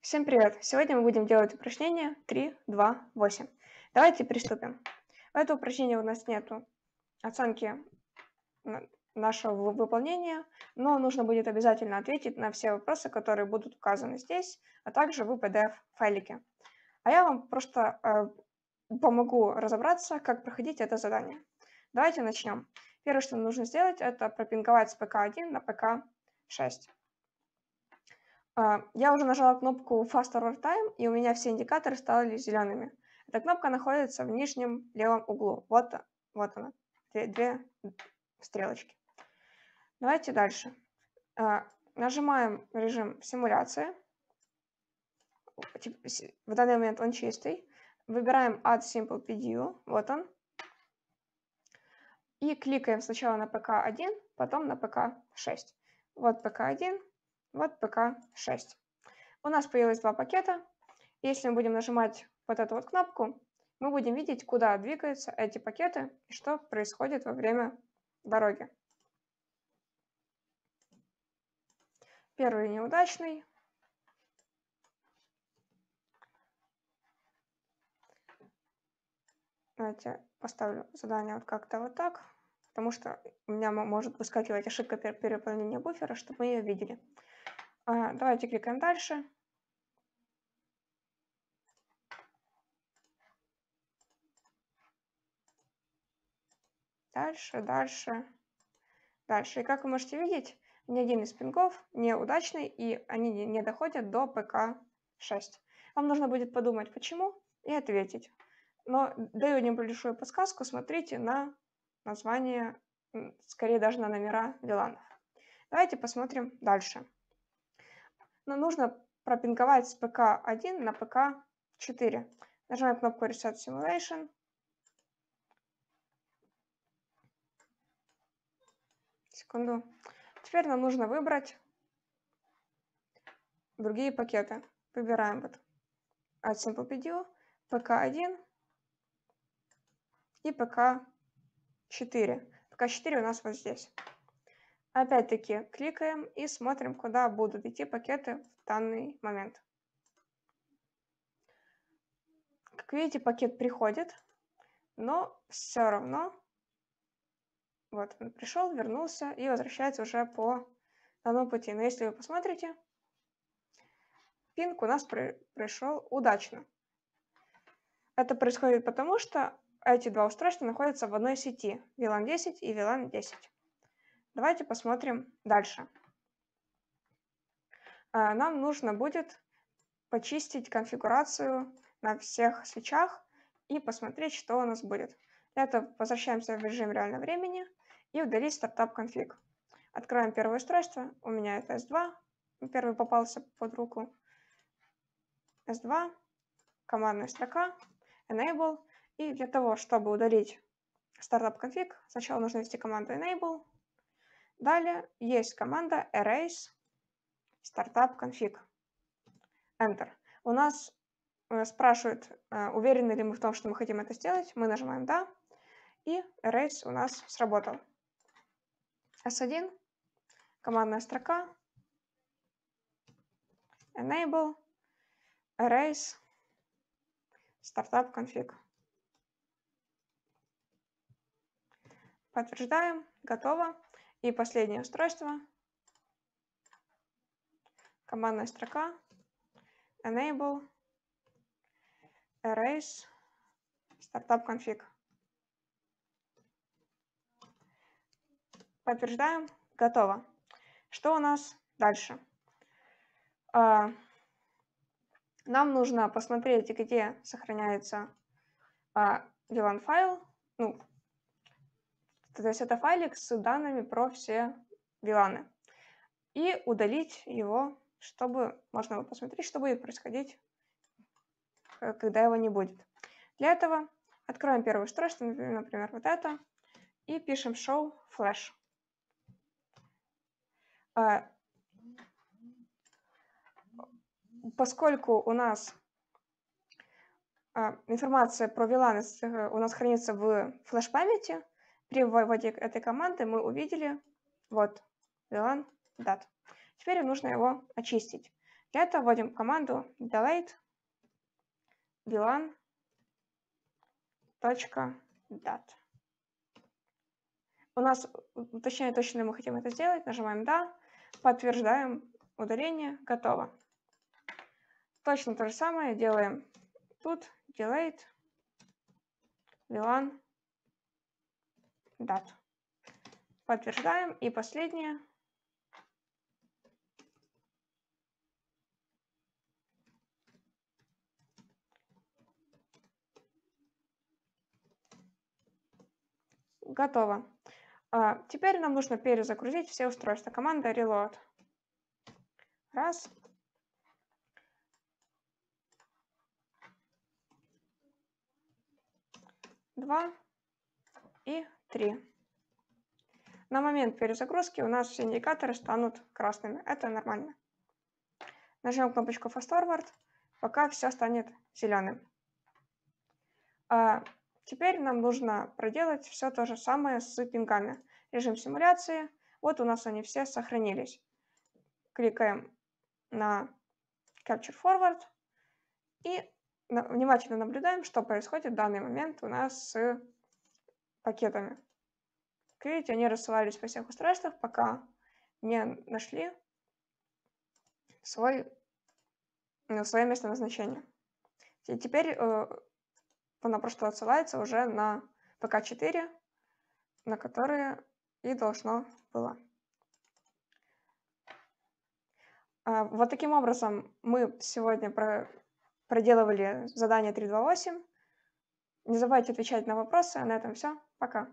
Всем привет! Сегодня мы будем делать упражнение 3, 2, 8. Давайте приступим. В это упражнение у нас нету оценки нашего выполнения, но нужно будет обязательно ответить на все вопросы, которые будут указаны здесь, а также в PDF-файлике. А я вам просто э, помогу разобраться, как проходить это задание. Давайте начнем. Первое, что нужно сделать, это пропинговать с ПК-1 на ПК-6. А, я уже нажала кнопку Fast Forward Time, и у меня все индикаторы стали зелеными. Эта кнопка находится в нижнем левом углу. Вот, вот она, две, две стрелочки. Давайте дальше. А, нажимаем режим симуляции. В данный момент он чистый. Выбираем Add Simple PDU, вот он. И кликаем сначала на ПК-1, потом на ПК-6. Вот ПК-1, вот ПК 6. У нас появилось два пакета. Если мы будем нажимать вот эту вот кнопку, мы будем видеть, куда двигаются эти пакеты и что происходит во время дороги. Первый неудачный. Давайте поставлю задание вот как-то вот так, потому что у меня может выскакивать ошибка переполнения буфера, чтобы мы ее видели. А, давайте кликаем дальше. Дальше, дальше, дальше. И как вы можете видеть, ни один из пингов неудачный, и они не доходят до ПК-6. Вам нужно будет подумать, почему, и ответить. Но даю небольшую подсказку, смотрите на название, скорее даже на номера виланов. Давайте посмотрим дальше нам ну, нужно пропинговать с PK1 на ПК 4 Нажимаем кнопку Reset Simulation. Секунду. Теперь нам нужно выбрать другие пакеты. Выбираем вот от SimplePDU, ПК 1 и ПК 4 ПК 4 у нас вот здесь. Опять-таки кликаем и смотрим, куда будут идти пакеты в данный момент. Как видите, пакет приходит, но все равно вот он пришел, вернулся и возвращается уже по данному пути. Но если вы посмотрите, пинг у нас при пришел удачно. Это происходит потому, что эти два устройства находятся в одной сети, VLAN 10 и VLAN 10. Давайте посмотрим дальше. А, нам нужно будет почистить конфигурацию на всех свечах и посмотреть, что у нас будет. Для этого возвращаемся в режим реального времени и удалить стартап конфиг. Откроем первое устройство. У меня это S2. Первый попался под руку. S2. Командная строка. Enable. И для того, чтобы удалить стартап конфиг, сначала нужно ввести команду enable Далее есть команда erase startup config. Enter. У нас э, спрашивают, э, уверены ли мы в том, что мы хотим это сделать. Мы нажимаем «Да», и erase у нас сработал. S1, командная строка, enable, erase, startup config. Подтверждаем, готово. И последнее устройство. Командная строка. Enable. Erase. Startup config. Подтверждаем. Готово. Что у нас дальше? А, нам нужно посмотреть, где сохраняется VLAN а, файл, ну, то есть это файлик с данными про все виланы. И удалить его, чтобы можно было посмотреть, что будет происходить, э, когда его не будет. Для этого откроем первую строчку, например, вот это, и пишем show flash. А, поскольку у нас а, информация про VLAN э, у нас хранится в флеш-памяти, при вводе этой команды мы увидели вот VLAN dat. Теперь нужно его очистить. Для этого вводим команду delete vlan.dat. У нас, точнее, точно мы хотим это сделать. Нажимаем «Да», подтверждаем удаление, готово. Точно то же самое делаем тут, delete vlan.dat дату. Подтверждаем. И последнее. Готово. А, теперь нам нужно перезагрузить все устройства. Команда reload. Раз. Два. И 3. На момент перезагрузки у нас все индикаторы станут красными. Это нормально. Нажмем кнопочку Fast Forward, пока все станет зеленым. А теперь нам нужно проделать все то же самое с пингами. Режим симуляции. Вот у нас они все сохранились. Кликаем на Capture Forward и внимательно наблюдаем, что происходит в данный момент у нас с пакетами. Видите, они рассылались по всех устройствах, пока не нашли свой, ну, свое место назначения. И теперь э, она просто отсылается уже на ПК-4, на которые и должно было. Э, а, вот таким образом мы сегодня про проделывали задание 328. Не забывайте отвечать на вопросы. А на этом все. Пока.